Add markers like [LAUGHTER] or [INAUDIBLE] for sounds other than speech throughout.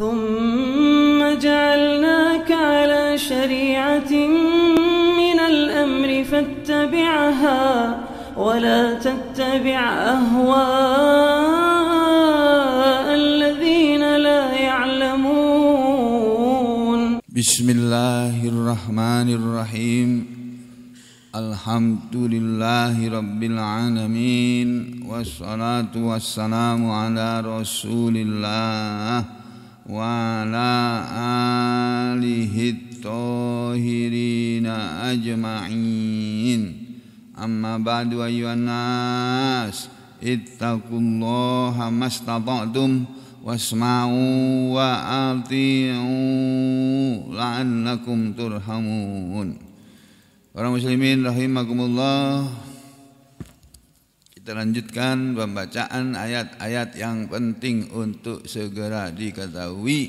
ثم جعلناك على شريعة من الأمر فاتبعها ولا تتبع أهواء الذين لا يعلمون بسم الله الرحمن الرحيم الحمد لله رب العالمين والصلاة والسلام على رسول الله وعلى آله الطاهرين أجمعين أما بعد أيها الناس اتقوا الله ما استطعتم واسمعوا وأطيعوا لعلكم ترحمون Para muslimin rahimakumullah kita lanjutkan pembacaan ayat-ayat yang penting untuk segera diketahui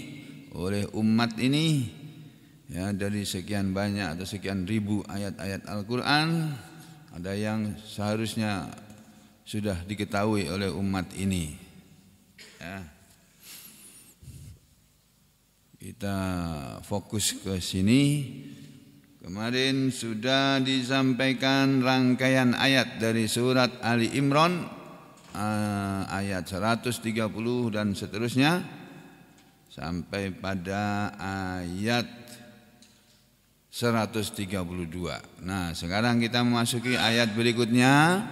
oleh umat ini ya dari sekian banyak atau sekian ribu ayat-ayat Al-Qur'an ada yang seharusnya sudah diketahui oleh umat ini ya. Kita fokus ke sini Kemarin sudah disampaikan rangkaian ayat dari surat Ali Imran eh, ayat 130 dan seterusnya sampai pada ayat 132. Nah, sekarang kita memasuki ayat berikutnya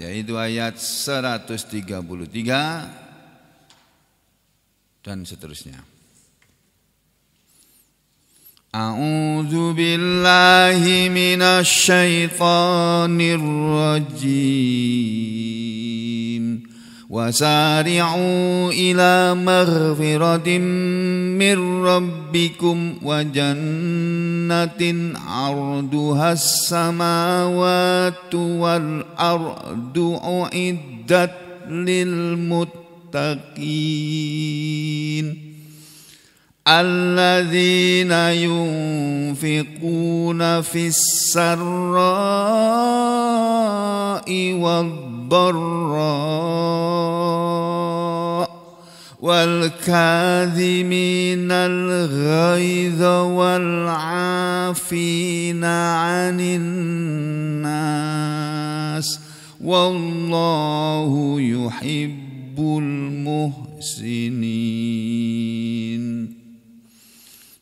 yaitu ayat 133 dan seterusnya. أعوذ بالله من الشيطان الرجيم وسارعوا إلى مغفرة من ربكم وجنة عرضها السماوات والأرض أعدت للمتقين الذين ينفقون في السراء والضراء والكاذمين الغيظ والعافين عن الناس والله يحب المحسنين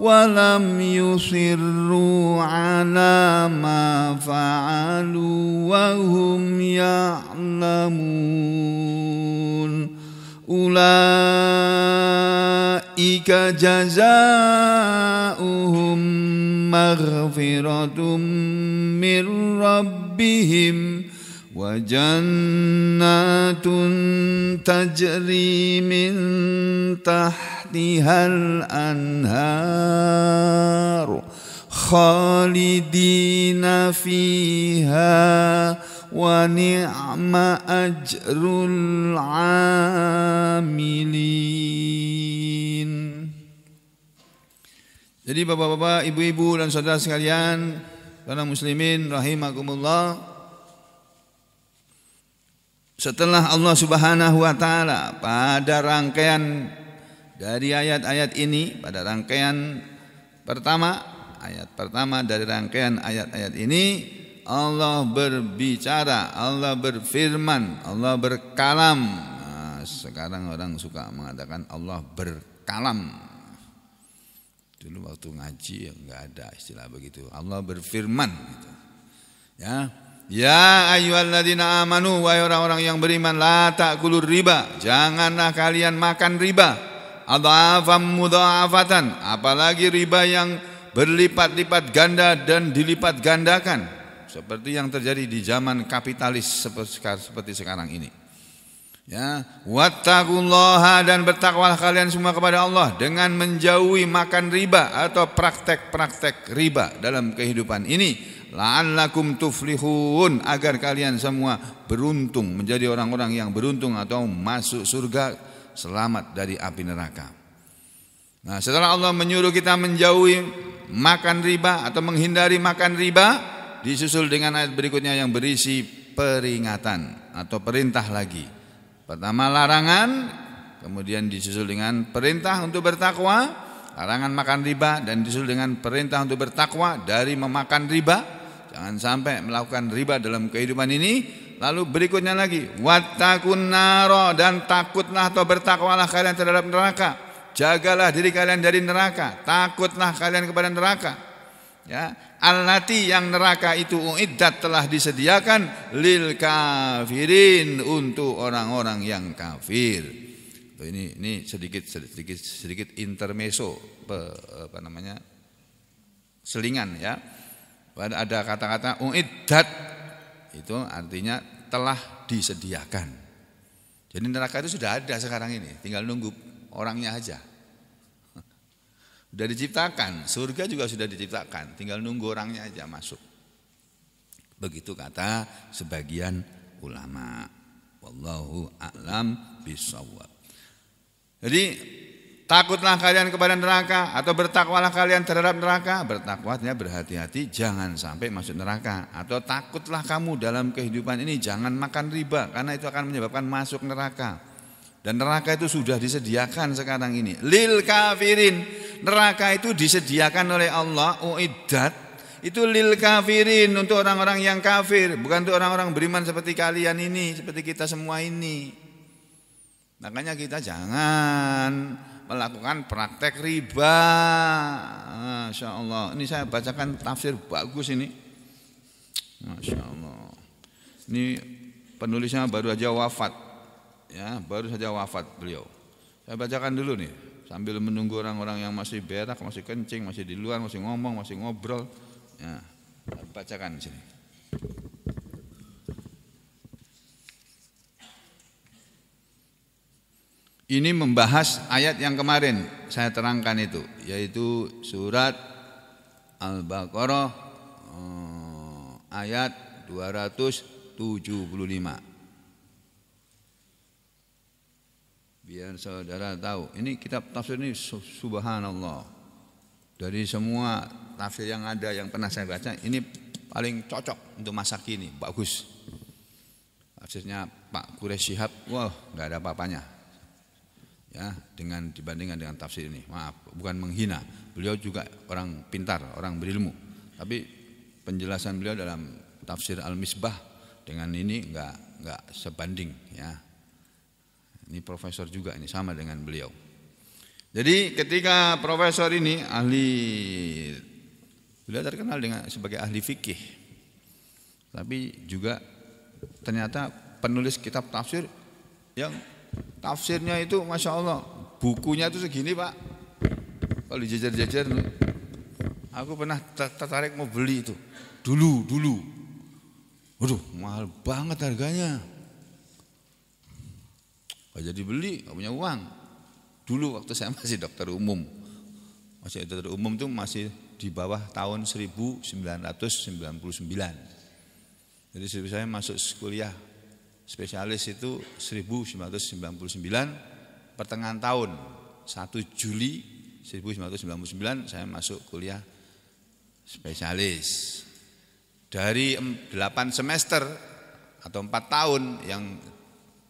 ولم يصروا على ما فعلوا وهم يعلمون أولئك جزاؤهم مغفرة من ربهم وجنات تجري من تحتها الانهار خالدين فيها ونعم اجر العاملين Jadi bapak-bapak, ibu-ibu dan saudara sekalian, para muslimin rahimakumullah, setelah Allah Subhanahu wa taala pada rangkaian dari ayat-ayat ini pada rangkaian pertama ayat pertama dari rangkaian ayat-ayat ini Allah berbicara, Allah berfirman, Allah berkalam. Nah, sekarang orang suka mengatakan Allah berkalam. Dulu waktu ngaji enggak ya ada istilah begitu. Allah berfirman. Gitu. Ya, Ya ayyuhalladzina amanu wahai orang-orang yang beriman la ta'kulur riba janganlah kalian makan riba adhafam mudha'afatan apalagi riba yang berlipat-lipat ganda dan dilipat gandakan seperti yang terjadi di zaman kapitalis seperti sekarang ini ya wattaqullaha dan bertakwalah kalian semua kepada Allah dengan menjauhi makan riba atau praktek-praktek riba dalam kehidupan ini la'allakum tuflihun agar kalian semua beruntung menjadi orang-orang yang beruntung atau masuk surga selamat dari api neraka. Nah, setelah Allah menyuruh kita menjauhi makan riba atau menghindari makan riba, disusul dengan ayat berikutnya yang berisi peringatan atau perintah lagi. Pertama larangan, kemudian disusul dengan perintah untuk bertakwa, larangan makan riba dan disusul dengan perintah untuk bertakwa dari memakan riba Jangan sampai melakukan riba dalam kehidupan ini. Lalu berikutnya lagi, watakun naro dan takutlah atau bertakwalah kalian terhadap neraka. Jagalah diri kalian dari neraka, takutlah kalian kepada neraka. Ya, alati yang neraka itu uiddat telah disediakan lil kafirin untuk orang-orang yang kafir. Ini ini sedikit sedikit sedikit intermeso apa namanya? selingan ya. Kan ada kata-kata uiddat itu artinya telah disediakan. Jadi neraka itu sudah ada sekarang ini, tinggal nunggu orangnya aja. Sudah diciptakan, surga juga sudah diciptakan, tinggal nunggu orangnya aja masuk. Begitu kata sebagian ulama. Wallahu a'lam bisawab. Jadi Takutlah kalian kepada neraka atau bertakwalah kalian terhadap neraka. Bertakwanya berhati-hati jangan sampai masuk neraka. Atau takutlah kamu dalam kehidupan ini jangan makan riba karena itu akan menyebabkan masuk neraka. Dan neraka itu sudah disediakan sekarang ini. Lil kafirin. Neraka itu disediakan oleh Allah uiddat. Itu lil kafirin untuk orang-orang yang kafir, bukan untuk orang-orang beriman seperti kalian ini, seperti kita semua ini. Makanya kita jangan melakukan praktek riba. Masya Allah. Ini saya bacakan tafsir bagus ini. Masya Allah. Ini penulisnya baru saja wafat. Ya, baru saja wafat beliau. Saya bacakan dulu nih sambil menunggu orang-orang yang masih berak, masih kencing, masih di luar, masih ngomong, masih ngobrol. Ya, saya bacakan di sini. ini membahas ayat yang kemarin saya terangkan itu yaitu surat Al-Baqarah eh, ayat 275 biar saudara tahu ini kitab tafsir ini subhanallah dari semua tafsir yang ada yang pernah saya baca ini paling cocok untuk masa kini bagus tafsirnya Pak Quraish Shihab wah wow, nggak ada apa-apanya ya dengan dibandingkan dengan tafsir ini maaf bukan menghina beliau juga orang pintar orang berilmu tapi penjelasan beliau dalam tafsir al misbah dengan ini nggak nggak sebanding ya ini profesor juga ini sama dengan beliau jadi ketika profesor ini ahli beliau terkenal dengan sebagai ahli fikih tapi juga ternyata penulis kitab tafsir yang Tafsirnya itu Masya Allah. Bukunya itu segini Pak. Kalau dijejer-jejer. Aku pernah tertarik mau beli itu. Dulu, dulu. Waduh mahal banget harganya. Gak jadi beli, gak punya uang. Dulu waktu saya [LAUGHS] masih dokter umum. Masih dokter umum itu masih di bawah tahun 1999. Jadi saya masuk kuliah spesialis itu 1999 pertengahan tahun 1 Juli 1999 saya masuk kuliah spesialis dari 8 semester atau 4 tahun yang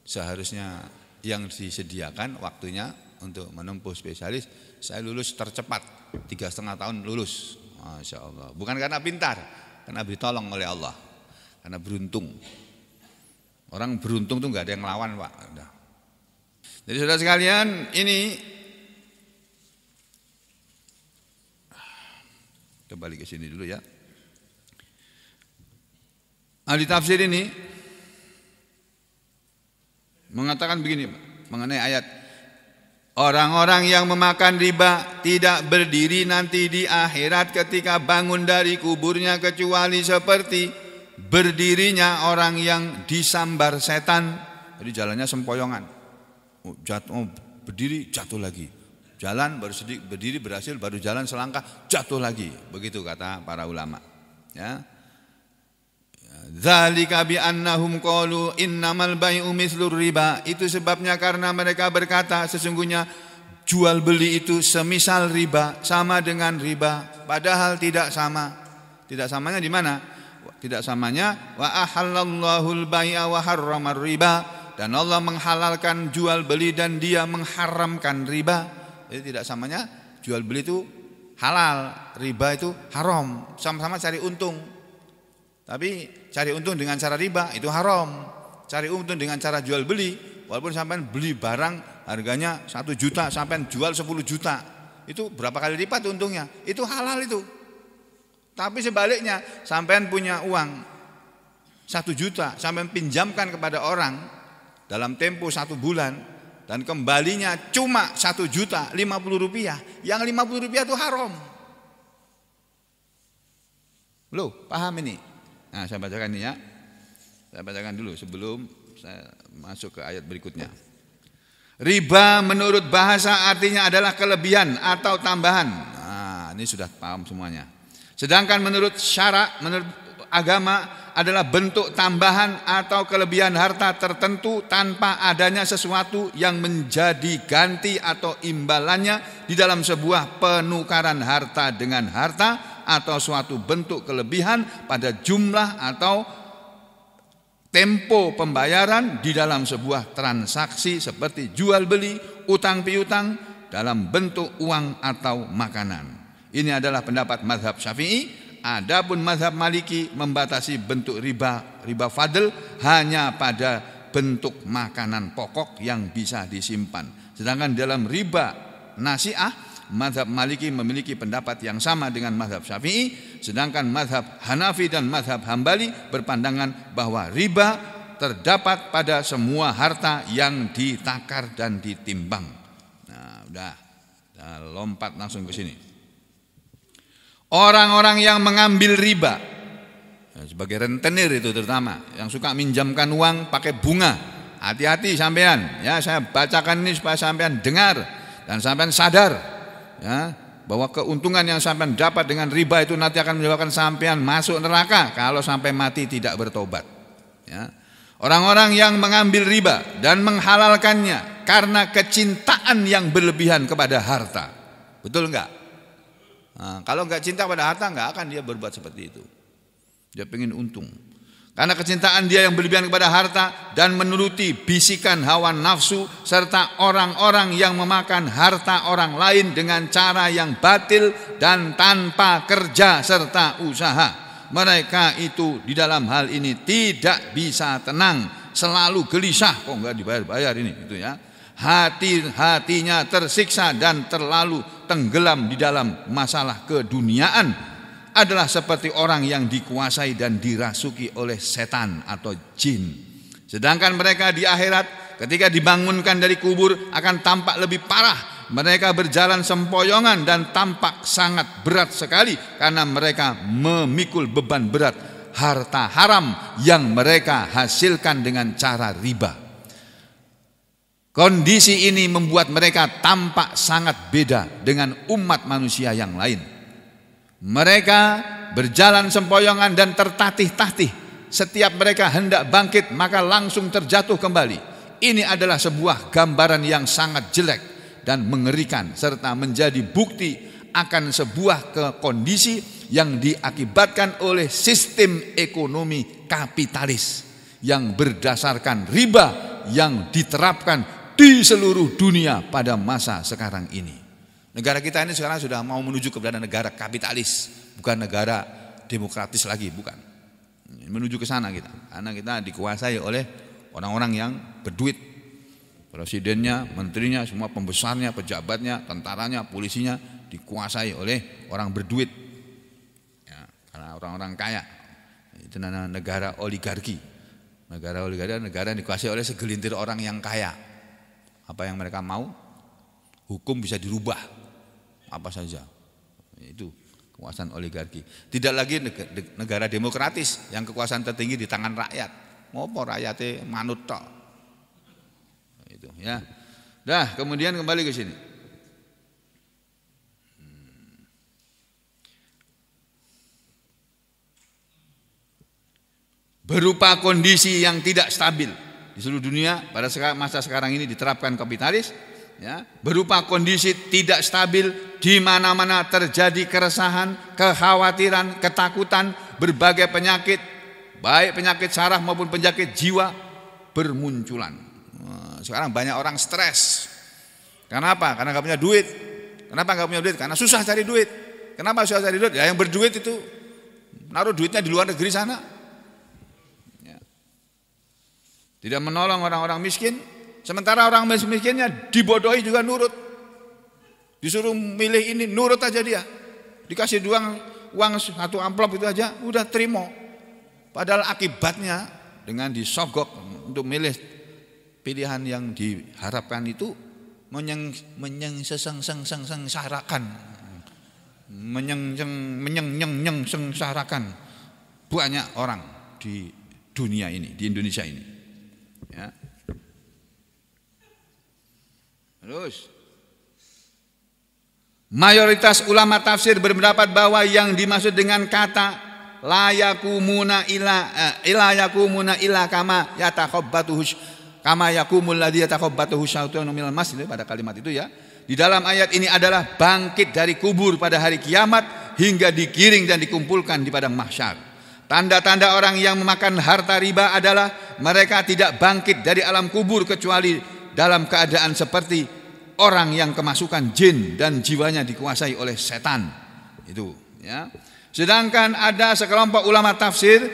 seharusnya yang disediakan waktunya untuk menempuh spesialis saya lulus tercepat tiga setengah tahun lulus Masya Allah bukan karena pintar karena ditolong oleh Allah karena beruntung Orang beruntung tuh nggak ada yang melawan, pak. Jadi saudara sekalian ini kembali ke sini dulu ya. Ahli tafsir ini mengatakan begini mengenai ayat Orang-orang yang memakan riba tidak berdiri nanti di akhirat ketika bangun dari kuburnya kecuali seperti berdirinya orang yang disambar setan, jadi jalannya sempoyongan. Oh, jatuh, oh, berdiri jatuh lagi. Jalan baru sedikit berdiri berhasil baru jalan selangkah jatuh lagi. Begitu kata para ulama. Ya. Zalika bi annahum qalu innamal bai'u mislur riba. Itu sebabnya karena mereka berkata sesungguhnya jual beli itu semisal riba, sama dengan riba, padahal tidak sama. Tidak samanya di mana? tidak samanya wa ahallallahu al-bai'a wa harramar riba dan Allah menghalalkan jual beli dan dia mengharamkan riba. Jadi tidak samanya jual beli itu halal, riba itu haram. Sama-sama cari untung. Tapi cari untung dengan cara riba itu haram. Cari untung dengan cara jual beli, walaupun sampai beli barang harganya satu juta sampai jual 10 juta. Itu berapa kali lipat untungnya? Itu halal itu. Tapi sebaliknya, sampean punya uang satu juta, sampean pinjamkan kepada orang dalam tempo satu bulan, dan kembalinya cuma satu juta lima puluh rupiah, yang lima puluh rupiah itu haram. Lo paham ini? Nah, saya bacakan ini ya. Saya bacakan dulu sebelum saya masuk ke ayat berikutnya. Riba menurut bahasa artinya adalah kelebihan atau tambahan. Nah, ini sudah paham semuanya. Sedangkan menurut syarak, menurut agama adalah bentuk tambahan atau kelebihan harta tertentu tanpa adanya sesuatu yang menjadi ganti atau imbalannya di dalam sebuah penukaran harta dengan harta atau suatu bentuk kelebihan pada jumlah atau tempo pembayaran di dalam sebuah transaksi seperti jual beli, utang piutang dalam bentuk uang atau makanan. Ini adalah pendapat mazhab Syafi'i. Adapun mazhab Maliki membatasi bentuk riba, riba fadl hanya pada bentuk makanan pokok yang bisa disimpan. Sedangkan dalam riba nasiah mazhab Maliki memiliki pendapat yang sama dengan mazhab Syafi'i, sedangkan mazhab Hanafi dan mazhab Hambali berpandangan bahwa riba terdapat pada semua harta yang ditakar dan ditimbang. Nah, udah, udah lompat langsung ke sini. Orang-orang yang mengambil riba, ya, sebagai rentenir itu terutama, yang suka minjamkan uang pakai bunga, hati-hati sampean. Ya, saya bacakan ini supaya sampean dengar dan sampean sadar. Ya, bahwa keuntungan yang sampean dapat dengan riba itu nanti akan menyebabkan sampean masuk neraka kalau sampai mati tidak bertobat. Ya. Orang-orang yang mengambil riba dan menghalalkannya karena kecintaan yang berlebihan kepada harta. Betul enggak? Nah, kalau nggak cinta pada harta nggak akan dia berbuat seperti itu. Dia pengen untung. Karena kecintaan dia yang berlebihan kepada harta dan menuruti bisikan hawa nafsu serta orang-orang yang memakan harta orang lain dengan cara yang batil dan tanpa kerja serta usaha. Mereka itu di dalam hal ini tidak bisa tenang, selalu gelisah kok oh, nggak dibayar-bayar ini gitu ya hati-hatinya tersiksa dan terlalu tenggelam di dalam masalah keduniaan adalah seperti orang yang dikuasai dan dirasuki oleh setan atau jin. Sedangkan mereka di akhirat ketika dibangunkan dari kubur akan tampak lebih parah. Mereka berjalan sempoyongan dan tampak sangat berat sekali karena mereka memikul beban berat harta haram yang mereka hasilkan dengan cara riba. Kondisi ini membuat mereka tampak sangat beda dengan umat manusia yang lain. Mereka berjalan sempoyongan dan tertatih-tatih. Setiap mereka hendak bangkit, maka langsung terjatuh kembali. Ini adalah sebuah gambaran yang sangat jelek dan mengerikan, serta menjadi bukti akan sebuah kondisi yang diakibatkan oleh sistem ekonomi kapitalis yang berdasarkan riba yang diterapkan di seluruh dunia pada masa sekarang ini. Negara kita ini sekarang sudah mau menuju kepada negara kapitalis, bukan negara demokratis lagi, bukan. Menuju ke sana kita, karena kita dikuasai oleh orang-orang yang berduit. Presidennya, menterinya, semua pembesarnya, pejabatnya, tentaranya, polisinya dikuasai oleh orang berduit. Ya, karena orang-orang kaya, itu negara oligarki. Negara oligarki negara yang dikuasai oleh segelintir orang yang kaya apa yang mereka mau, hukum bisa dirubah apa saja. Itu kekuasaan oligarki. Tidak lagi negara demokratis yang kekuasaan tertinggi di tangan rakyat. Ngopo rakyatnya manut tok. Itu ya. Dah, kemudian kembali ke sini. Hmm. Berupa kondisi yang tidak stabil di seluruh dunia pada masa sekarang ini diterapkan kapitalis ya, berupa kondisi tidak stabil di mana-mana terjadi keresahan, kekhawatiran, ketakutan, berbagai penyakit baik penyakit saraf maupun penyakit jiwa bermunculan. Sekarang banyak orang stres. Kenapa? Karena nggak punya duit. Kenapa nggak punya duit? Karena susah cari duit. Kenapa susah cari duit? Ya yang berduit itu naruh duitnya di luar negeri sana tidak menolong orang-orang miskin, sementara orang miskinnya dibodohi juga nurut. Disuruh milih ini, nurut aja dia. Dikasih uang, uang satu amplop itu aja, udah terima. Padahal akibatnya dengan disogok untuk milih pilihan yang diharapkan itu menyeng menyeng seseng seng seng seng sarakan menyeng seng menyeng nyeng nyeng seng sarakan banyak orang di dunia ini di Indonesia ini Terus. Mayoritas ulama tafsir berpendapat bahwa yang dimaksud dengan kata layakumuna ila eh, ila yakumuna ila kama yatakhabbatuhu kama yakumul ladzi yatakhabbatuhu yang minal mas pada kalimat itu ya. Di dalam ayat ini adalah bangkit dari kubur pada hari kiamat hingga digiring dan dikumpulkan di padang mahsyar. Tanda-tanda orang yang memakan harta riba adalah mereka tidak bangkit dari alam kubur kecuali dalam keadaan seperti orang yang kemasukan jin dan jiwanya dikuasai oleh setan. Itu ya. Sedangkan ada sekelompok ulama tafsir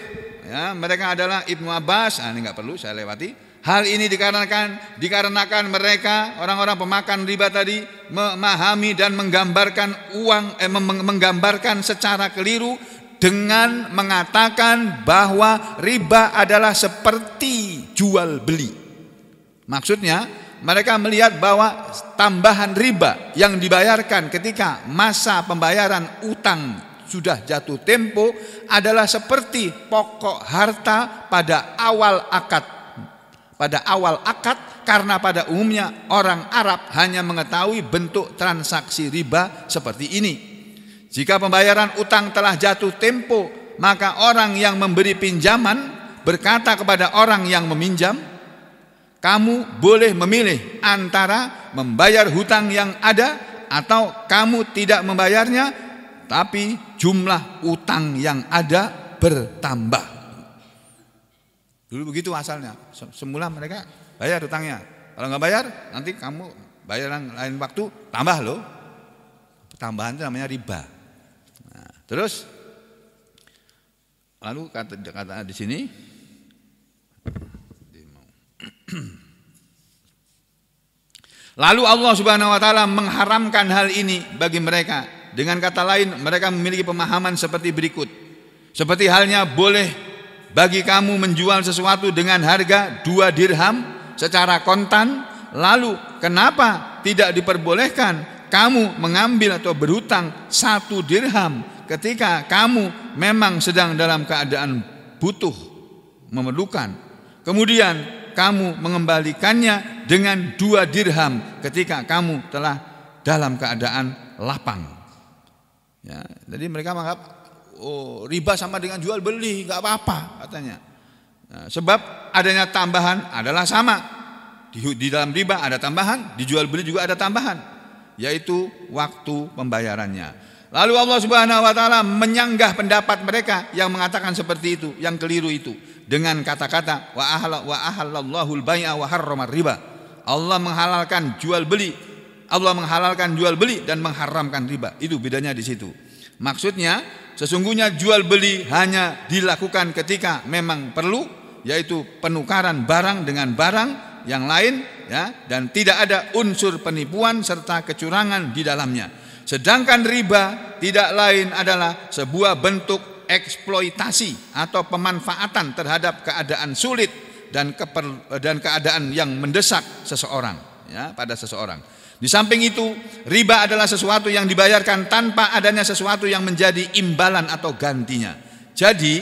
ya, mereka adalah Ibnu Abbas, nah, ini nggak perlu saya lewati. Hal ini dikarenakan dikarenakan mereka orang-orang pemakan riba tadi memahami dan menggambarkan uang eh, menggambarkan secara keliru dengan mengatakan bahwa riba adalah seperti jual beli. Maksudnya mereka melihat bahwa tambahan riba yang dibayarkan ketika masa pembayaran utang sudah jatuh tempo adalah seperti pokok harta pada awal akad. Pada awal akad karena pada umumnya orang Arab hanya mengetahui bentuk transaksi riba seperti ini. Jika pembayaran utang telah jatuh tempo, maka orang yang memberi pinjaman berkata kepada orang yang meminjam, kamu boleh memilih antara membayar hutang yang ada atau kamu tidak membayarnya, tapi jumlah utang yang ada bertambah. Dulu begitu asalnya. Semula mereka bayar hutangnya. Kalau nggak bayar, nanti kamu bayar yang lain waktu tambah loh. Tambahan itu namanya riba. Nah, terus lalu kata, kata di sini [CLEARS THROAT] Lalu Allah Subhanahu wa taala mengharamkan hal ini bagi mereka. Dengan kata lain, mereka memiliki pemahaman seperti berikut. Seperti halnya boleh bagi kamu menjual sesuatu dengan harga dua dirham secara kontan, lalu kenapa tidak diperbolehkan kamu mengambil atau berhutang satu dirham ketika kamu memang sedang dalam keadaan butuh, memerlukan. Kemudian kamu mengembalikannya dengan dua dirham ketika kamu telah dalam keadaan lapang. Ya, jadi mereka menganggap oh, riba sama dengan jual beli, nggak apa-apa katanya. Nah, sebab adanya tambahan adalah sama. Di, di dalam riba ada tambahan, dijual beli juga ada tambahan, yaitu waktu pembayarannya. Lalu Allah Subhanahu wa taala menyanggah pendapat mereka yang mengatakan seperti itu, yang keliru itu dengan kata-kata wa ahla wa ahallallahu al-bai'a wa harramar riba. Allah menghalalkan jual beli. Allah menghalalkan jual beli dan mengharamkan riba. Itu bedanya di situ. Maksudnya sesungguhnya jual beli hanya dilakukan ketika memang perlu yaitu penukaran barang dengan barang yang lain ya dan tidak ada unsur penipuan serta kecurangan di dalamnya. Sedangkan riba tidak lain adalah sebuah bentuk eksploitasi atau pemanfaatan terhadap keadaan sulit dan keper, dan keadaan yang mendesak seseorang ya pada seseorang. Di samping itu, riba adalah sesuatu yang dibayarkan tanpa adanya sesuatu yang menjadi imbalan atau gantinya. Jadi,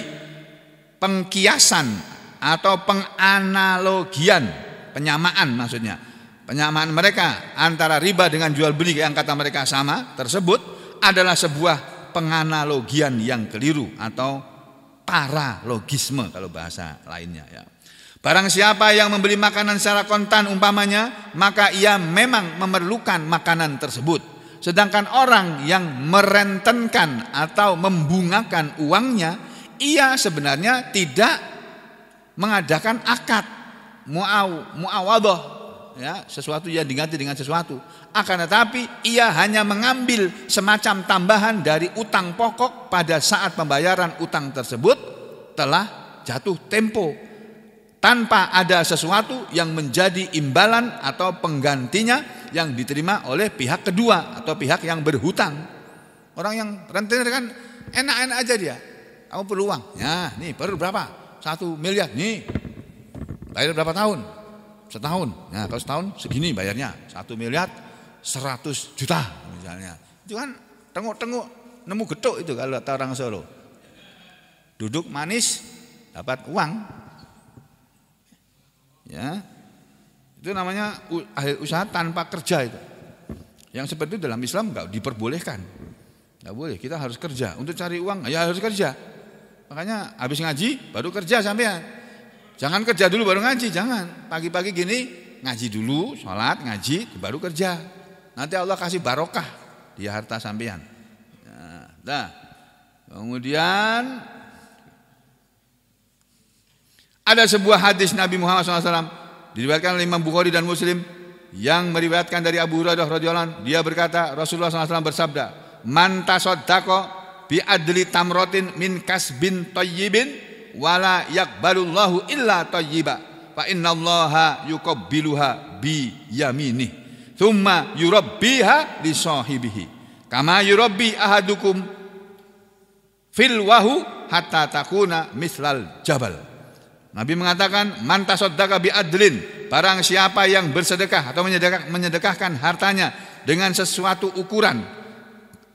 pengkiasan atau penganalogian, penyamaan maksudnya. Penyamaan mereka antara riba dengan jual beli yang kata mereka sama tersebut adalah sebuah penganalogian yang keliru atau paralogisme kalau bahasa lainnya ya. Barang siapa yang membeli makanan secara kontan umpamanya, maka ia memang memerlukan makanan tersebut. Sedangkan orang yang merentenkan atau membungakan uangnya, ia sebenarnya tidak mengadakan akad muaw muawadah ya sesuatu yang diganti dengan sesuatu akan tetapi ia hanya mengambil semacam tambahan dari utang pokok pada saat pembayaran utang tersebut telah jatuh tempo tanpa ada sesuatu yang menjadi imbalan atau penggantinya yang diterima oleh pihak kedua atau pihak yang berhutang orang yang rentenir kan enak-enak aja dia kamu perlu uang ya nih perlu berapa satu miliar nih bayar berapa tahun setahun. Nah kalau setahun segini bayarnya satu miliar seratus juta misalnya. Itu kan tengok-tengok nemu getuk itu kalau kata orang Solo. Duduk manis dapat uang. Ya. Itu namanya usaha tanpa kerja itu. Yang seperti itu dalam Islam nggak diperbolehkan. Nggak boleh, kita harus kerja. Untuk cari uang, ya harus kerja. Makanya habis ngaji baru kerja sampean. Jangan kerja dulu baru ngaji, jangan. Pagi-pagi gini ngaji dulu, sholat, ngaji, baru kerja. Nanti Allah kasih barokah di harta sampean. Nah, nah. kemudian ada sebuah hadis Nabi Muhammad SAW diriwayatkan oleh Imam Bukhari dan Muslim yang meriwayatkan dari Abu Hurairah radhiyallahu dia berkata Rasulullah SAW bersabda, "Man bi adli tamrotin min kasbin toyibin wala yakbalullahu illa tayyiba fa innallaha yuqabbiluha bi yaminih thumma yurabbiha li sahibihi kama yurabbi ahadukum fil wahu hatta takuna mislal jabal Nabi mengatakan mantasoddaka bi adlin barang siapa yang bersedekah atau menyedekah, menyedekahkan hartanya dengan sesuatu ukuran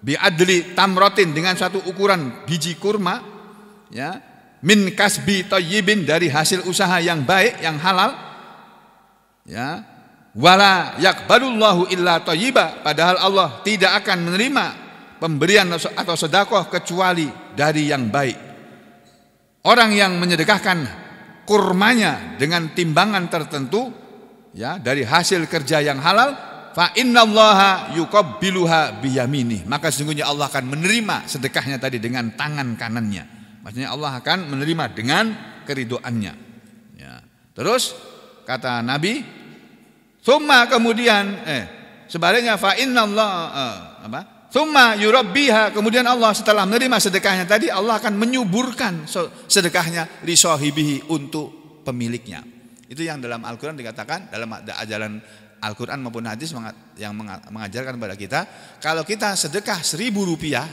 bi adli tamrotin dengan satu ukuran biji kurma ya min kasbi toyibin dari hasil usaha yang baik yang halal ya wala yakbalullahu illa toyiba padahal Allah tidak akan menerima pemberian atau sedekah kecuali dari yang baik orang yang menyedekahkan kurmanya dengan timbangan tertentu ya dari hasil kerja yang halal fa innallaha yuqabbiluha biyaminih maka sesungguhnya Allah akan menerima sedekahnya tadi dengan tangan kanannya Maksudnya Allah akan menerima dengan keridoannya. Ya. Terus kata Nabi, summa kemudian eh sebaliknya fa inna Allah eh, apa? Summa yurabbiha kemudian Allah setelah menerima sedekahnya tadi Allah akan menyuburkan sedekahnya li sahibihi untuk pemiliknya. Itu yang dalam Al-Qur'an dikatakan dalam ajaran Al-Quran maupun hadis yang mengajarkan kepada kita kalau kita sedekah seribu rupiah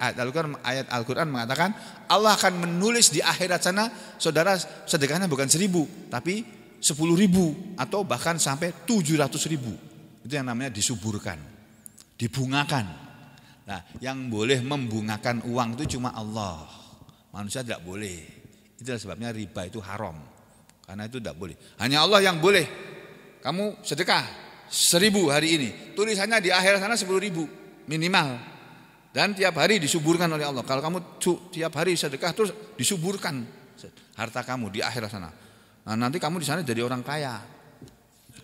ayat Al-Quran mengatakan Allah akan menulis di akhirat sana saudara sedekahnya bukan seribu tapi sepuluh ribu atau bahkan sampai tujuh ratus ribu itu yang namanya disuburkan dibungakan nah yang boleh membungakan uang itu cuma Allah manusia tidak boleh itulah sebabnya riba itu haram karena itu tidak boleh hanya Allah yang boleh kamu sedekah seribu hari ini tulisannya di akhirat sana sepuluh ribu minimal dan tiap hari disuburkan oleh Allah. Kalau kamu tiap hari sedekah terus disuburkan harta kamu di akhirat sana. Nah, nanti kamu di sana jadi orang kaya.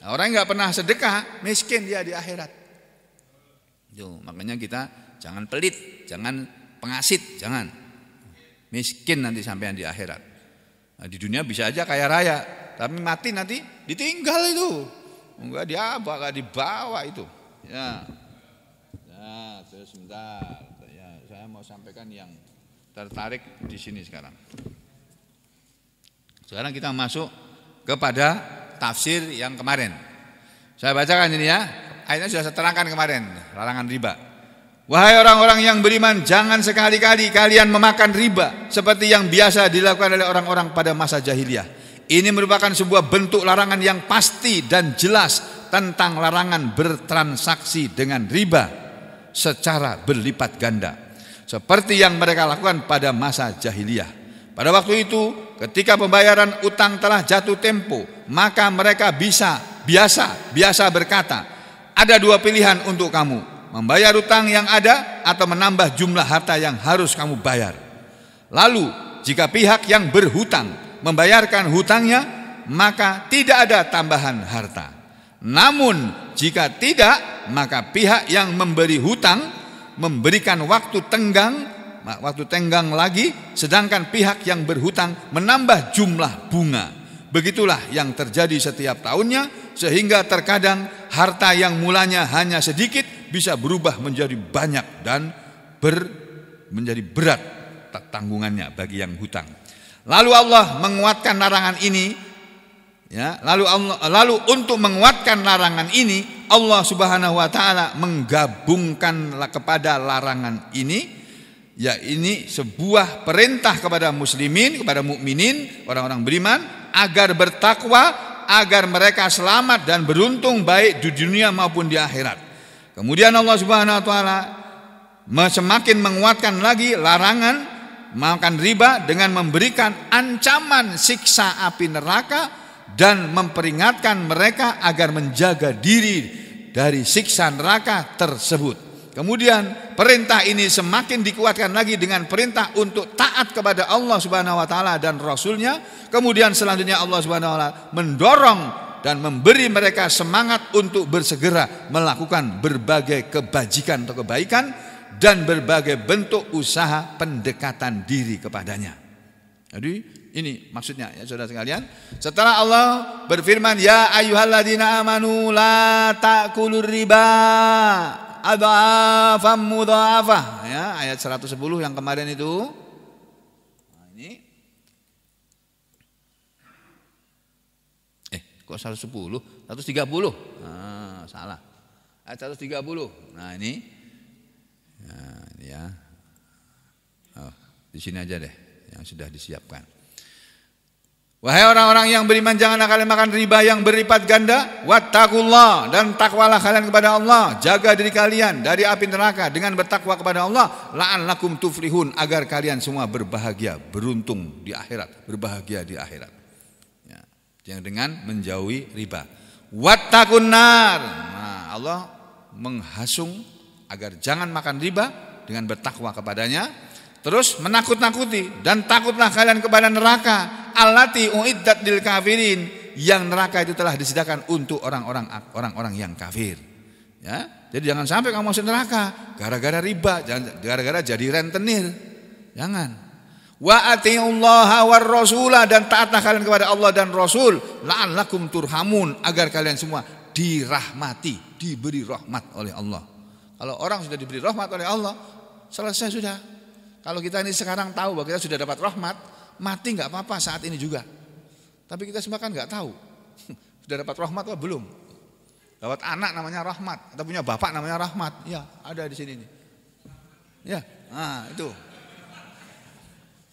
Nah, orang yang nggak pernah sedekah miskin dia di akhirat. Yo, makanya kita jangan pelit, jangan pengasit, jangan miskin nanti sampean di akhirat. Nah, di dunia bisa aja kaya raya, tapi mati nanti ditinggal itu. Enggak diapa, enggak dibawa itu. Ya. Nah, terus sebentar. Ya, saya mau sampaikan yang tertarik di sini sekarang. Sekarang kita masuk kepada tafsir yang kemarin. Saya bacakan ini ya. Ayatnya sudah saya terangkan kemarin, larangan riba. Wahai orang-orang yang beriman, jangan sekali-kali kalian memakan riba seperti yang biasa dilakukan oleh orang-orang pada masa jahiliyah. Ini merupakan sebuah bentuk larangan yang pasti dan jelas tentang larangan bertransaksi dengan riba secara berlipat ganda seperti yang mereka lakukan pada masa jahiliyah. Pada waktu itu, ketika pembayaran utang telah jatuh tempo, maka mereka bisa biasa biasa berkata, ada dua pilihan untuk kamu, membayar utang yang ada atau menambah jumlah harta yang harus kamu bayar. Lalu, jika pihak yang berhutang membayarkan hutangnya, maka tidak ada tambahan harta. Namun, jika tidak, maka pihak yang memberi hutang memberikan waktu tenggang waktu tenggang lagi sedangkan pihak yang berhutang menambah jumlah bunga begitulah yang terjadi setiap tahunnya sehingga terkadang harta yang mulanya hanya sedikit bisa berubah menjadi banyak dan ber, menjadi berat tanggungannya bagi yang hutang lalu Allah menguatkan larangan ini Ya, lalu Allah, lalu untuk menguatkan larangan ini Allah Subhanahu wa taala menggabungkan kepada larangan ini ya ini sebuah perintah kepada muslimin, kepada mukminin, orang-orang beriman agar bertakwa, agar mereka selamat dan beruntung baik di dunia maupun di akhirat. Kemudian Allah Subhanahu wa taala semakin menguatkan lagi larangan makan riba dengan memberikan ancaman siksa api neraka dan memperingatkan mereka agar menjaga diri dari siksa neraka tersebut. Kemudian perintah ini semakin dikuatkan lagi dengan perintah untuk taat kepada Allah Subhanahu wa taala dan rasulnya. Kemudian selanjutnya Allah Subhanahu wa taala mendorong dan memberi mereka semangat untuk bersegera melakukan berbagai kebajikan atau kebaikan dan berbagai bentuk usaha pendekatan diri kepadanya. Jadi ini maksudnya ya saudara sekalian. Setelah Allah berfirman, "Ya ayyuhalladzina amanu la ta'kulur riba adhafam mudhafah." Ya, ayat 110 yang kemarin itu. Nah, ini. Eh, kok 110? 130. Nah, salah. Ayat 130. Nah, ini. Nah, ini ya. Oh, di sini aja deh yang sudah disiapkan. Wahai orang-orang yang beriman janganlah kalian makan riba yang berlipat ganda wattaqullah dan takwalah kalian kepada Allah jaga diri kalian dari api neraka dengan bertakwa kepada Allah la'allakum tuflihun agar kalian semua berbahagia beruntung di akhirat berbahagia di akhirat ya. dengan menjauhi riba Watakunar. nar nah, Allah menghasung agar jangan makan riba dengan bertakwa kepadanya terus menakut-nakuti dan takutlah kalian kepada neraka allati uiddat lil kafirin yang neraka itu telah disediakan untuk orang-orang orang-orang yang kafir. Ya. Jadi jangan sampai kamu masuk neraka gara-gara riba, gara-gara jadi rentenir. Jangan. Wa atiullaha war rasula dan taatlah kalian kepada Allah dan Rasul la'allakum turhamun agar kalian semua dirahmati, diberi rahmat oleh Allah. Kalau orang sudah diberi rahmat oleh Allah, selesai sudah. Kalau kita ini sekarang tahu bahwa kita sudah dapat rahmat, mati nggak apa-apa saat ini juga. Tapi kita semua kan nggak tahu. [LAUGHS] Sudah dapat rahmat atau belum? Dapat anak namanya rahmat atau punya bapak namanya rahmat? Ya, ada di sini nih. Ya, nah itu.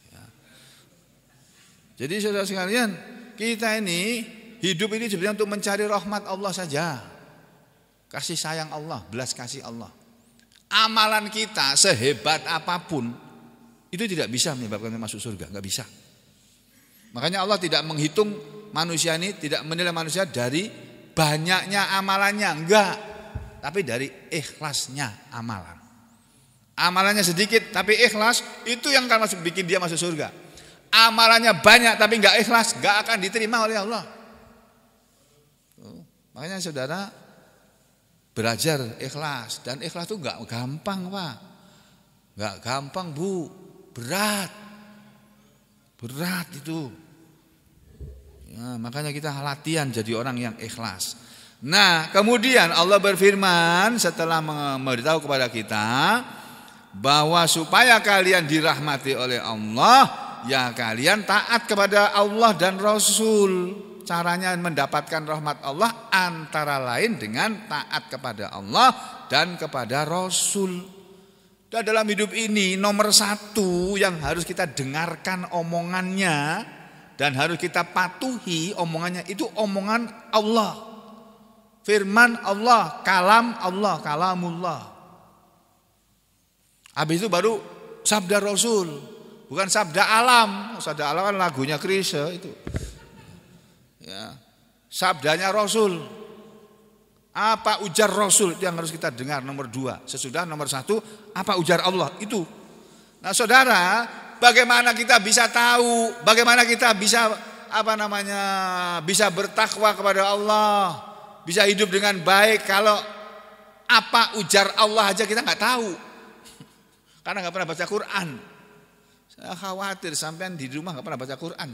Ya. Jadi saudara sekalian, kita ini hidup ini sebenarnya untuk mencari rahmat Allah saja. Kasih sayang Allah, belas kasih Allah. Amalan kita sehebat apapun itu tidak bisa menyebabkan masuk surga, nggak bisa. Makanya Allah tidak menghitung manusia ini, tidak menilai manusia dari banyaknya amalannya, enggak. Tapi dari ikhlasnya amalan. Amalannya sedikit tapi ikhlas itu yang akan masuk bikin dia masuk surga. Amalannya banyak tapi enggak ikhlas, enggak akan diterima oleh Allah. Makanya saudara belajar ikhlas dan ikhlas itu enggak gampang, Pak. Enggak gampang, Bu. Berat. Berat itu. Ya, makanya kita latihan jadi orang yang ikhlas. Nah, kemudian Allah berfirman setelah memberitahu kepada kita bahwa supaya kalian dirahmati oleh Allah, ya kalian taat kepada Allah dan Rasul. Caranya mendapatkan rahmat Allah antara lain dengan taat kepada Allah dan kepada Rasul. Dan dalam hidup ini nomor satu yang harus kita dengarkan omongannya dan harus kita patuhi omongannya itu omongan Allah. Firman Allah, kalam Allah, kalamullah. Habis itu baru sabda Rasul, bukan sabda alam. Sabda alam kan lagunya Krisa itu. Ya. Sabdanya Rasul, apa ujar Rasul itu yang harus kita dengar nomor dua. Sesudah nomor satu, apa ujar Allah itu. Nah saudara, bagaimana kita bisa tahu, bagaimana kita bisa apa namanya bisa bertakwa kepada Allah, bisa hidup dengan baik kalau apa ujar Allah aja kita nggak tahu. [LAUGHS] Karena nggak pernah baca Quran. Saya khawatir sampean di rumah nggak pernah baca Quran.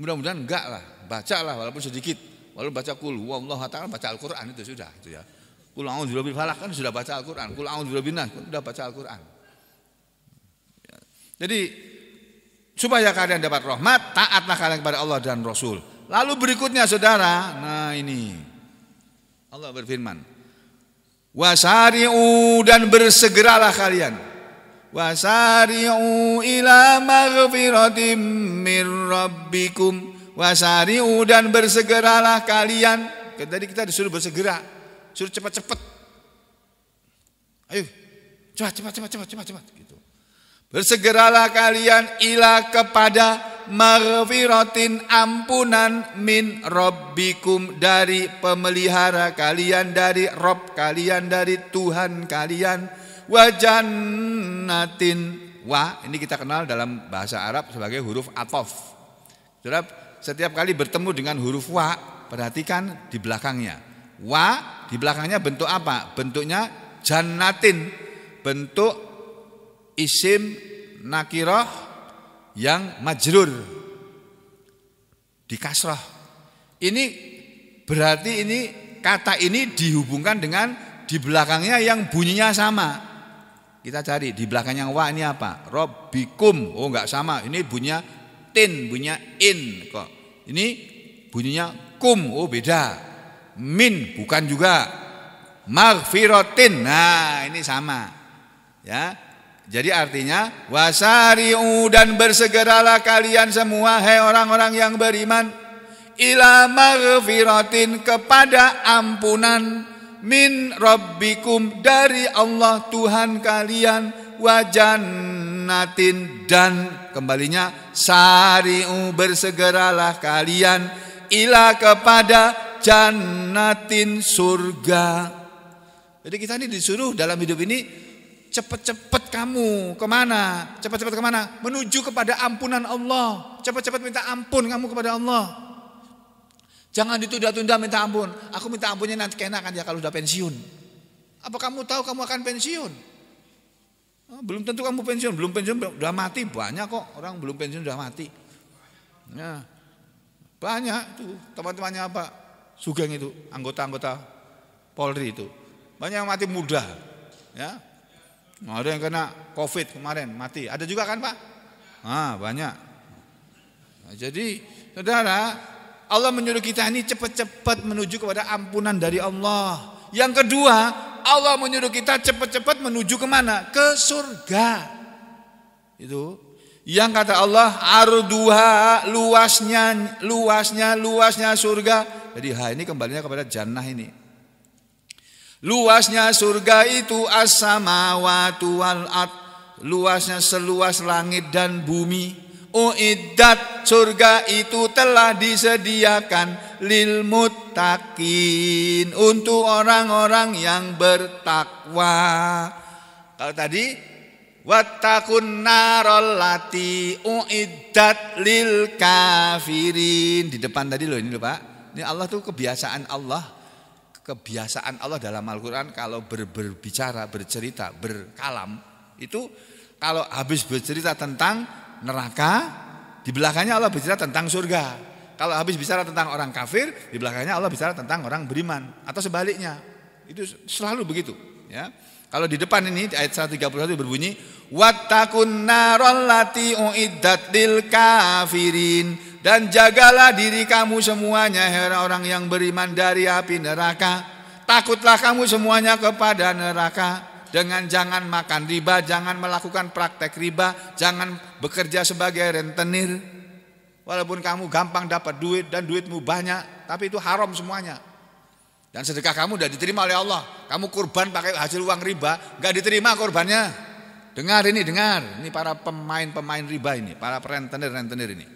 Mudah-mudahan enggak lah, baca lah walaupun sedikit. Lalu baca kul huwallahu ta'ala baca Al-Qur'an itu sudah itu ya. Kul a'udzu birabbil kan sudah baca Al-Qur'an, kul a'udzu nas kan sudah baca Al-Qur'an. Ya. Jadi supaya kalian dapat rahmat, taatlah kalian kepada Allah dan Rasul. Lalu berikutnya saudara, nah ini Allah berfirman, wasari'u dan bersegeralah kalian. Wasari'u ila maghfiratim min rabbikum wasari'u dan bersegeralah kalian. Kan tadi kita disuruh bersegera, suruh cepat-cepat. Ayo, cepat cepat cepat cepat cepat cepat gitu. Bersegeralah kalian ila kepada maghfiratin ampunan min robbikum dari pemelihara kalian dari rob kalian dari Tuhan kalian Wajanatin wa ini kita kenal dalam bahasa Arab sebagai huruf atof setiap kali bertemu dengan huruf wa, perhatikan di belakangnya. Wa di belakangnya bentuk apa? Bentuknya janatin Bentuk isim nakiroh yang majrur. Di kasroh. Ini berarti ini kata ini dihubungkan dengan di belakangnya yang bunyinya sama. Kita cari di belakangnya wa ini apa? Robikum. Oh enggak sama. Ini bunyinya tin, bunyinya in kok. Ini bunyinya kum, oh beda. Min bukan juga. Maghfiratin. Nah, ini sama. Ya. Jadi artinya wasari'u dan bersegeralah kalian semua hai orang-orang yang beriman ila maghfiratin kepada ampunan min rabbikum dari Allah Tuhan kalian wajanatin natin dan kembalinya sari'u bersegeralah kalian ila kepada jannatin surga. Jadi kita ini disuruh dalam hidup ini cepat-cepat kamu kemana? Cepat-cepat kemana? Menuju kepada ampunan Allah. Cepat-cepat minta ampun kamu kepada Allah. Jangan ditunda-tunda minta ampun. Aku minta ampunnya nanti kan ya kalau sudah pensiun. Apa kamu tahu kamu akan pensiun? Ah, belum tentu kamu pensiun, belum pensiun sudah mati banyak kok orang belum pensiun sudah mati. Ya. banyak tuh teman-temannya apa? Sugeng itu anggota-anggota Polri itu banyak yang mati muda, ya. ada yang kena COVID kemarin mati. Ada juga kan Pak? Ah banyak. Nah, jadi saudara Allah menyuruh kita ini cepat-cepat menuju kepada ampunan dari Allah. Yang kedua Allah menyuruh kita cepat-cepat menuju kemana? Ke surga. Itu yang kata Allah arduha luasnya luasnya luasnya surga. Jadi ha ini kembalinya kepada jannah ini. Luasnya surga itu as-samawati Luasnya seluas langit dan bumi. Uiddat surga itu telah disediakan lil muttaqin untuk orang-orang yang bertakwa. Kalau tadi wattaqun narol lati uiddat lil kafirin di depan tadi loh ini loh Pak. Ini Allah tuh kebiasaan Allah kebiasaan Allah dalam Al-Qur'an kalau ber, berbicara, bercerita, berkalam itu kalau habis bercerita tentang neraka, di belakangnya Allah bicara tentang surga. Kalau habis bicara tentang orang kafir, di belakangnya Allah bicara tentang orang beriman atau sebaliknya. Itu selalu begitu, ya. Kalau di depan ini ayat 131 berbunyi wattaqun narol uiddatil kafirin dan jagalah diri kamu semuanya hera orang yang beriman dari api neraka. Takutlah kamu semuanya kepada neraka dengan jangan makan riba, jangan melakukan praktek riba, jangan bekerja sebagai rentenir. Walaupun kamu gampang dapat duit dan duitmu banyak, tapi itu haram semuanya. Dan sedekah kamu sudah diterima oleh Allah. Kamu kurban pakai hasil uang riba, nggak diterima kurbannya. Dengar ini, dengar. Ini para pemain-pemain riba ini, para rentenir-rentenir ini.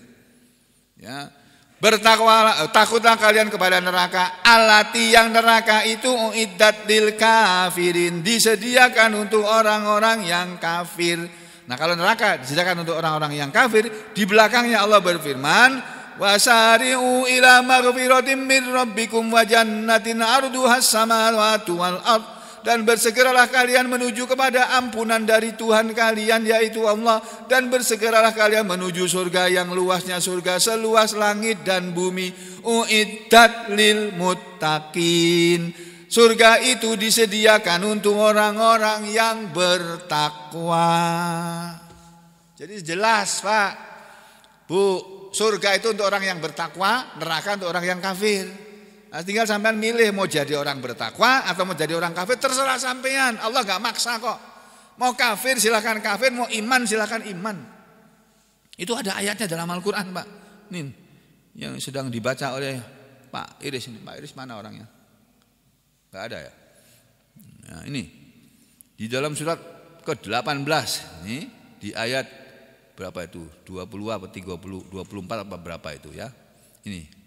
Ya, Bertakwalah, eh, takutlah kalian kepada neraka. Alati yang neraka itu uiddat lil kafirin, disediakan untuk orang-orang yang kafir. Nah, kalau neraka disediakan untuk orang-orang yang kafir, di belakangnya Allah berfirman, "Wasari'u ila maghfiratin min rabbikum wa jannatin arduhas samawati wal ardh dan bersegeralah kalian menuju kepada ampunan dari Tuhan kalian yaitu Allah dan bersegeralah kalian menuju surga yang luasnya surga seluas langit dan bumi uiddat lil muttaqin surga itu disediakan untuk orang-orang yang bertakwa jadi jelas Pak Bu surga itu untuk orang yang bertakwa neraka untuk orang yang kafir Nah, tinggal sampean milih mau jadi orang bertakwa atau mau jadi orang kafir terserah sampean. Allah gak maksa kok. Mau kafir silahkan kafir, mau iman silahkan iman. Itu ada ayatnya dalam Al-Quran Pak. Nin, yang sedang dibaca oleh Pak Iris ini. Pak Iris mana orangnya? Gak ada ya? Nah, ini di dalam surat ke-18 ini di ayat berapa itu? 20 apa 30, 24 apa berapa itu ya? Ini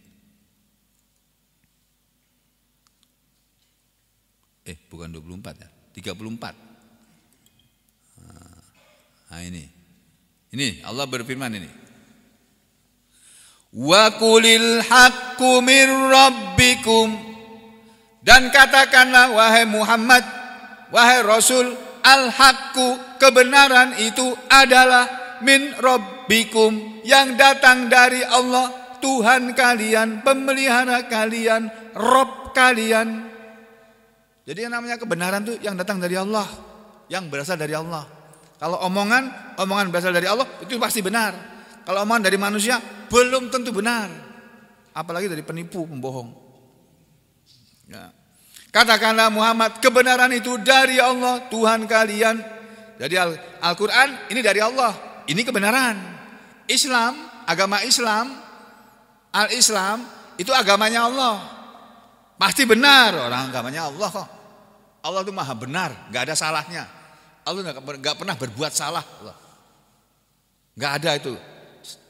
eh bukan 24 ya, 34. Ah, nah ini, ini Allah berfirman ini. Wa kulil haqqu min rabbikum dan katakanlah wahai Muhammad wahai Rasul al hakku kebenaran itu adalah min rabbikum yang datang dari Allah Tuhan kalian pemelihara kalian Rob kalian jadi yang namanya kebenaran itu yang datang dari Allah, yang berasal dari Allah. Kalau omongan, omongan berasal dari Allah itu pasti benar. Kalau omongan dari manusia belum tentu benar. Apalagi dari penipu, pembohong. Ya. Katakanlah Muhammad, kebenaran itu dari Allah, Tuhan kalian. Jadi Al-Quran ini dari Allah, ini kebenaran. Islam, agama Islam, Al-Islam itu agamanya Allah. Pasti benar orang agamanya Allah kok. Allah itu maha benar, nggak ada salahnya. Allah nggak pernah berbuat salah. Nggak ada itu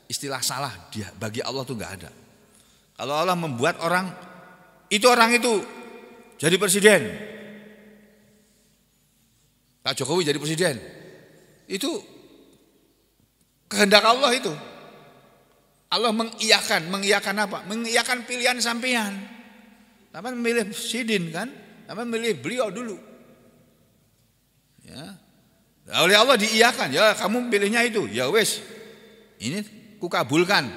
istilah salah dia bagi Allah tuh nggak ada. Kalau Allah membuat orang itu orang itu jadi presiden, Pak Jokowi jadi presiden, itu kehendak Allah itu. Allah mengiyakan, mengiyakan apa? Mengiyakan pilihan sampean. Taman memilih Sidin kan? Taman memilih beliau dulu. Ya. Nah, oleh Allah diiyakan, ya kamu pilihnya itu. Ya wes. Ini kukabulkan.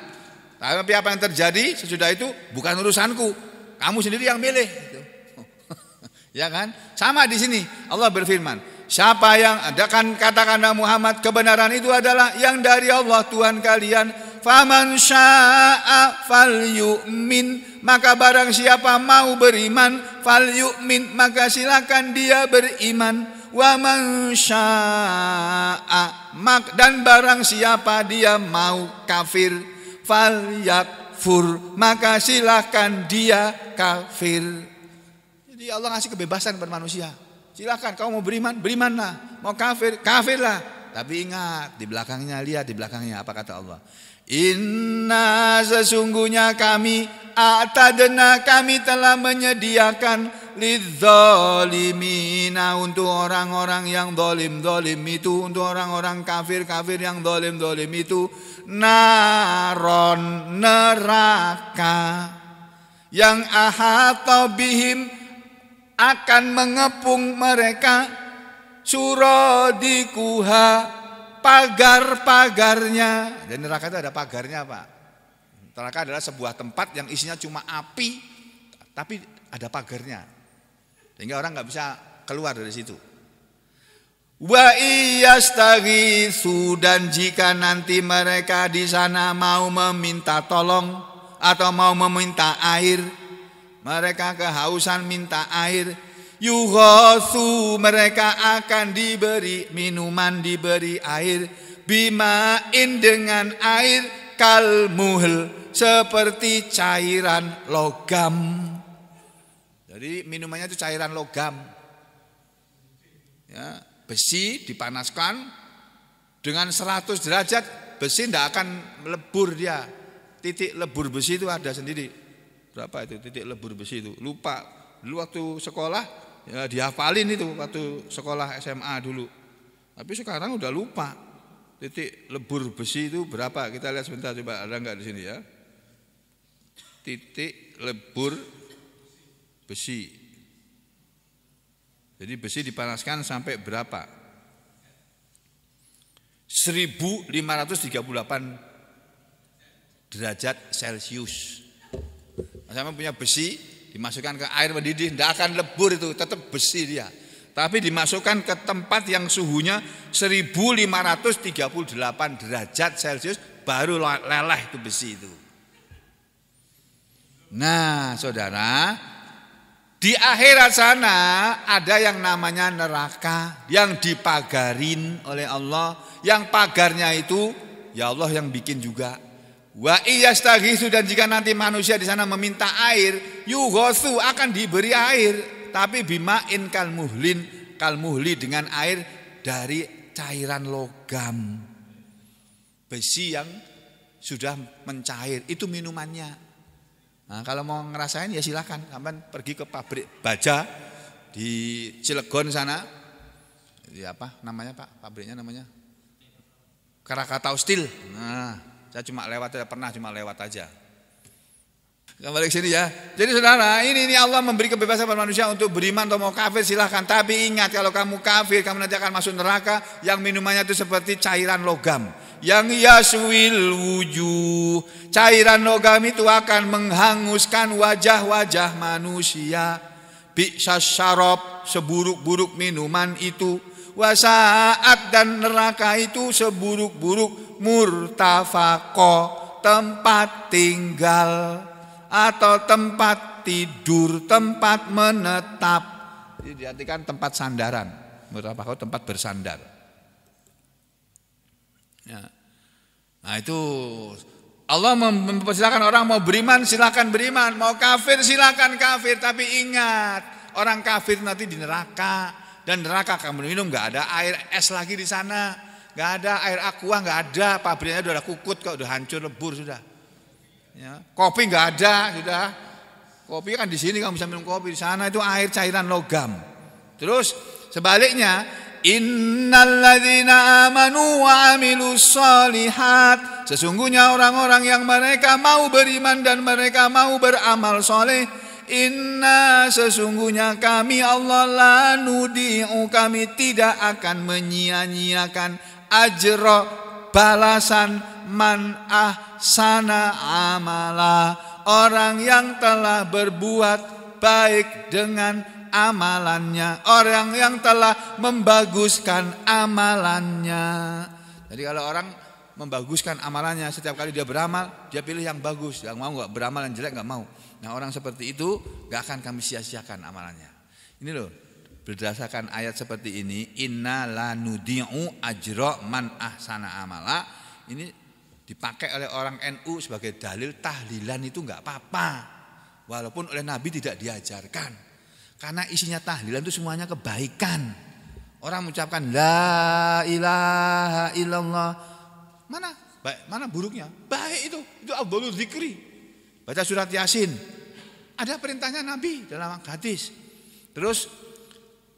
Tapi apa yang terjadi sesudah itu bukan urusanku. Kamu sendiri yang milih. [LAUGHS] ya kan? Sama di sini Allah berfirman, Siapa yang adakan katakanlah Muhammad kebenaran itu adalah yang dari Allah Tuhan kalian Faman sya'a fal yu'min Maka barang siapa mau beriman Fal yu'min Maka silakan dia beriman waman man sya'a mak Dan barang siapa dia mau kafir Fal yakfur Maka silakan dia kafir Jadi Allah ngasih kebebasan kepada manusia Silakan kamu mau beriman, berimanlah. Mau kafir, kafirlah. Tapi ingat di belakangnya lihat di belakangnya apa kata Allah. Inna sesungguhnya kami atadena kami telah menyediakan lidzalimina untuk orang-orang yang dolim-dolim itu untuk orang-orang kafir-kafir yang dolim-dolim itu naron neraka yang ahatobihim akan mengepung mereka suradikuha pagar-pagarnya. Dan neraka itu ada pagarnya Pak. Neraka adalah sebuah tempat yang isinya cuma api, tapi ada pagarnya. Sehingga orang nggak bisa keluar dari situ. Wa iyastari sudan jika nanti mereka di sana mau meminta tolong atau mau meminta air, mereka kehausan minta air, Yuhosu mereka akan diberi minuman, diberi air bimain dengan air kalmuhl seperti cairan logam. Jadi minumannya itu cairan logam. Ya, besi dipanaskan dengan 100 derajat besi tidak akan melebur dia. Titik lebur besi itu ada sendiri. Berapa itu titik lebur besi itu? Lupa. Dulu waktu sekolah ya dihafalin itu waktu sekolah SMA dulu. Tapi sekarang udah lupa. Titik lebur besi itu berapa? Kita lihat sebentar coba ada nggak di sini ya. Titik lebur besi. Jadi besi dipanaskan sampai berapa? 1538 derajat Celcius. Sama punya besi Dimasukkan ke air mendidih, tidak akan lebur itu, tetap besi dia. Tapi dimasukkan ke tempat yang suhunya 1538 derajat Celcius baru leleh itu besi itu. Nah, Saudara, di akhirat sana ada yang namanya neraka yang dipagarin oleh Allah. Yang pagarnya itu ya Allah yang bikin juga. Wa iyastaghisu dan jika nanti manusia di sana meminta air, yughosu akan diberi air, tapi bima'in kal muhlin, kal dengan air dari cairan logam. Besi yang sudah mencair, itu minumannya. Nah, kalau mau ngerasain ya silakan, sampean pergi ke pabrik baja di Cilegon sana. Di apa namanya Pak? Pabriknya namanya Krakatau Steel. Nah, saya cuma lewat tidak pernah cuma lewat aja. Kembali ke sini ya. Jadi saudara, ini ini Allah memberi kebebasan pada manusia untuk beriman atau mau kafir silahkan. Tapi ingat kalau kamu kafir, kamu nanti akan masuk neraka yang minumannya itu seperti cairan logam. Yang yaswil wujuh. Cairan logam itu akan menghanguskan wajah-wajah manusia. Bisa syarop, seburuk-buruk minuman itu wasaat dan neraka itu seburuk-buruk murtafako tempat tinggal atau tempat tidur, tempat menetap. Diartikan tempat sandaran. Murtafako tempat bersandar. Ya. Nah itu Allah mempersilahkan orang mau beriman silahkan beriman, mau kafir silahkan kafir, tapi ingat orang kafir nanti di neraka dan neraka kamu minum nggak ada air es lagi di sana, nggak ada air aqua nggak ada, pabriknya udah kukut kok udah hancur lebur sudah. Ya, kopi nggak ada sudah. Kopi kan di sini kamu bisa minum kopi di sana itu air cairan logam. Terus sebaliknya Innaladina amanu wa amilus solihat Sesungguhnya orang-orang yang mereka mau beriman dan mereka mau beramal soleh Inna sesungguhnya kami Allah la kami tidak akan menyia-nyiakan ajro balasan man ahsana amala orang yang telah berbuat baik dengan amalannya orang yang telah membaguskan amalannya jadi kalau orang membaguskan amalannya setiap kali dia beramal dia pilih yang bagus yang mau nggak beramal yang jelek nggak mau Nah orang seperti itu gak akan kami sia-siakan amalannya. Ini loh berdasarkan ayat seperti ini inna la nudiu ajro man ahsana amala ini dipakai oleh orang NU sebagai dalil tahlilan itu nggak apa-apa walaupun oleh Nabi tidak diajarkan karena isinya tahlilan itu semuanya kebaikan orang mengucapkan la ilaha illallah mana baik mana buruknya baik itu itu abdul zikri baca surat yasin ada perintahnya Nabi dalam hadis. Terus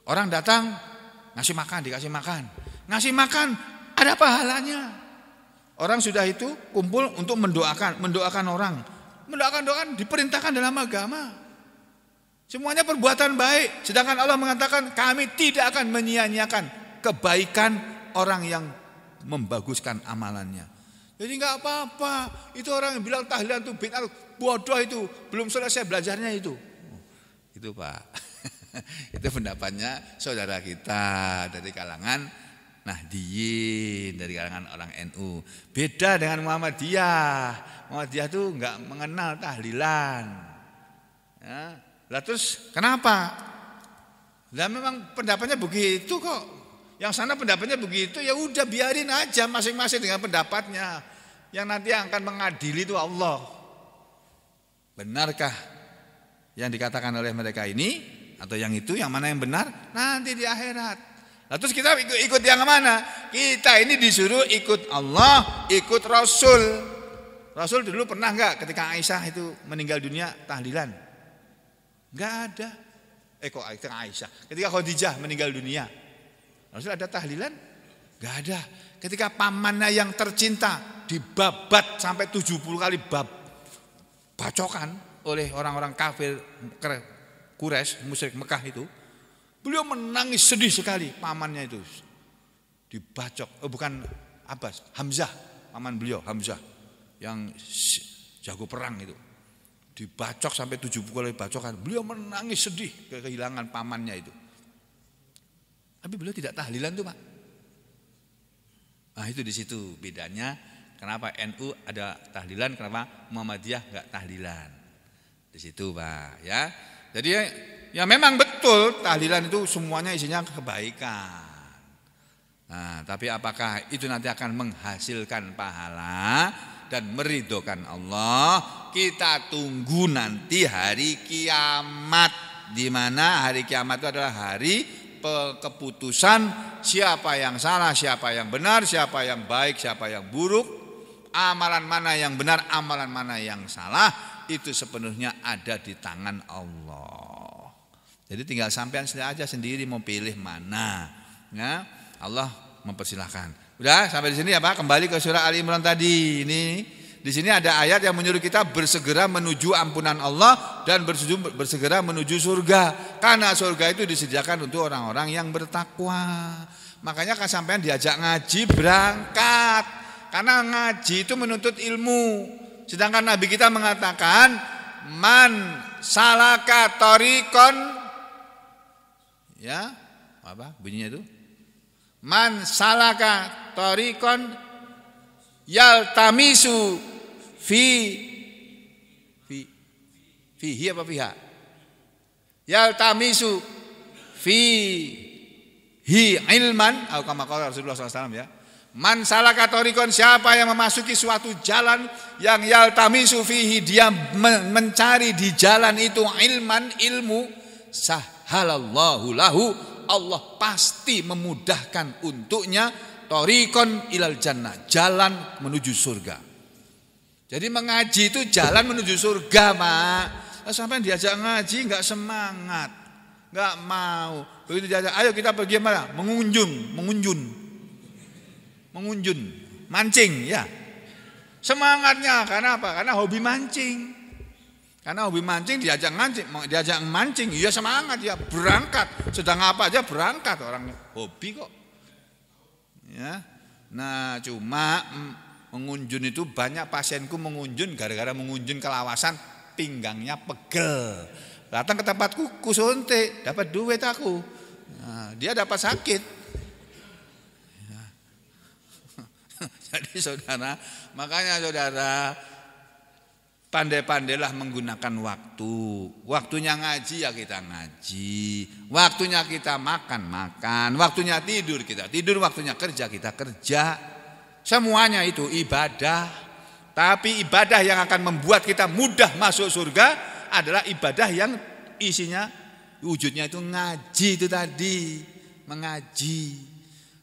orang datang ngasih makan, dikasih makan. Ngasih makan ada pahalanya. Orang sudah itu kumpul untuk mendoakan, mendoakan orang. Mendoakan doakan diperintahkan dalam agama. Semuanya perbuatan baik. Sedangkan Allah mengatakan kami tidak akan menyia-nyiakan kebaikan orang yang membaguskan amalannya. Jadi nggak apa-apa. Itu orang yang bilang tahlilan itu bid'ah bodoh itu, belum selesai belajarnya itu. Oh, itu Pak. [LAUGHS] itu pendapatnya saudara kita dari kalangan Nahdiyin, dari kalangan orang NU. Beda dengan Muhammadiyah. Muhammadiyah tuh nggak mengenal tahlilan. Ya. Lah terus kenapa? Lah memang pendapatnya begitu kok. Yang sana pendapatnya begitu ya udah biarin aja masing-masing dengan pendapatnya. Yang nanti akan mengadili itu Allah. Benarkah yang dikatakan oleh mereka ini atau yang itu yang mana yang benar nanti di akhirat. Nah, terus kita ikut, ikut yang mana? Kita ini disuruh ikut Allah, ikut Rasul. Rasul dulu pernah nggak ketika Aisyah itu meninggal dunia tahlilan? Nggak ada. Eh kok ketika Aisyah? Ketika Khadijah meninggal dunia, Rasul ada tahlilan? Nggak ada. Ketika pamannya yang tercinta dibabat sampai 70 kali bab bacokan oleh orang-orang kafir Quraisy musyrik Mekah itu. Beliau menangis sedih sekali pamannya itu. Dibacok, oh bukan Abbas, Hamzah, paman beliau Hamzah yang jago perang itu. Dibacok sampai tujuh pukul oleh bacokan. Beliau menangis sedih kehilangan pamannya itu. Tapi beliau tidak tahlilan tuh, Pak. Nah, itu di situ bedanya Kenapa NU ada tahlilan, kenapa Muhammadiyah nggak tahlilan? Di situ, Pak, ya. Jadi ya, memang betul tahlilan itu semuanya isinya kebaikan. Nah, tapi apakah itu nanti akan menghasilkan pahala dan meridhoikan Allah? Kita tunggu nanti hari kiamat di mana hari kiamat itu adalah hari keputusan siapa yang salah, siapa yang benar, siapa yang baik, siapa yang buruk amalan mana yang benar, amalan mana yang salah, itu sepenuhnya ada di tangan Allah. Jadi tinggal sampean sendiri aja sendiri mau pilih mana. Ya, Allah mempersilahkan. Udah sampai di sini ya Pak, kembali ke surah Ali Imran tadi. Ini di sini ada ayat yang menyuruh kita bersegera menuju ampunan Allah dan bersegera menuju surga. Karena surga itu disediakan untuk orang-orang yang bertakwa. Makanya kan sampean diajak ngaji berangkat karena ngaji itu menuntut ilmu. Sedangkan Nabi kita mengatakan man salaka torikon ya apa bunyinya itu man salaka torikon tamisu fi fi fihi apa fiha tamisu fi hi ilman atau kama qala Rasulullah SAW ya Man salaka torikon siapa yang memasuki suatu jalan yang yaltami sufihi dia mencari di jalan itu ilman ilmu sahalallahu lahu Allah pasti memudahkan untuknya torikon ilal jannah jalan menuju surga. Jadi mengaji itu jalan menuju surga, Mak. Sampai diajak ngaji nggak semangat, nggak mau. Begitu diajak, ayo kita pergi mana? Mengunjung, mengunjung mengunjun, mancing ya. Semangatnya karena apa? Karena hobi mancing. Karena hobi mancing diajak mancing, diajak mancing, iya semangat ya berangkat. Sedang apa aja berangkat orangnya hobi kok. Ya. Nah, cuma mengunjun itu banyak pasienku mengunjun gara-gara mengunjun ke pinggangnya pegel. Datang ke tempatku kusuntik, dapat duit aku. Nah, dia dapat sakit. Jadi [LAUGHS] saudara, makanya saudara pandai-pandailah menggunakan waktu. Waktunya ngaji ya kita ngaji, waktunya kita makan makan, waktunya tidur kita tidur, waktunya kerja kita kerja. Semuanya itu ibadah. Tapi ibadah yang akan membuat kita mudah masuk surga adalah ibadah yang isinya wujudnya itu ngaji itu tadi, mengaji.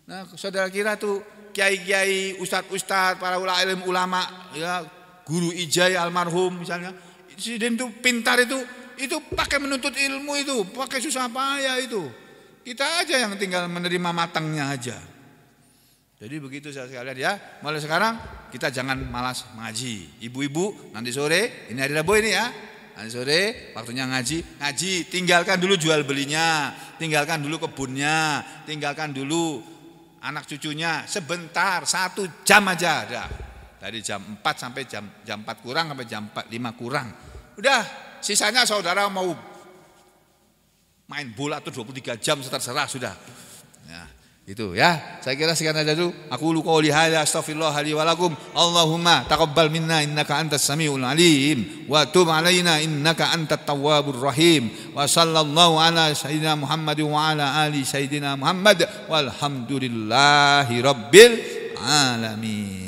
Nah, saudara kira tuh kiai-kiai, ustadz-ustadz, para ulama ulama, ya guru ijai almarhum misalnya. Sidin itu pintar itu, itu pakai menuntut ilmu itu, pakai susah payah itu. Kita aja yang tinggal menerima matangnya aja. Jadi begitu saya sekalian ya. Mulai sekarang kita jangan malas mengaji. Ibu-ibu nanti sore, ini hari Rabu ini ya. Nanti sore waktunya ngaji, ngaji tinggalkan dulu jual belinya, tinggalkan dulu kebunnya, tinggalkan dulu anak cucunya sebentar satu jam aja ada dari jam 4 sampai jam jam 4 kurang sampai jam 4 5 kurang udah sisanya saudara mau main bola tuh 23 jam terserah sudah itu ya. Saya kira sekian aja dulu. Aku lu qouli hadza astaghfirullah Allahumma taqabbal minna innaka antas samiul alim wa tub alaina innaka antat tawwabur rahim. Wa sallallahu ala sayyidina Muhammad wa ala ali sayyidina Muhammad walhamdulillahi rabbil alamin.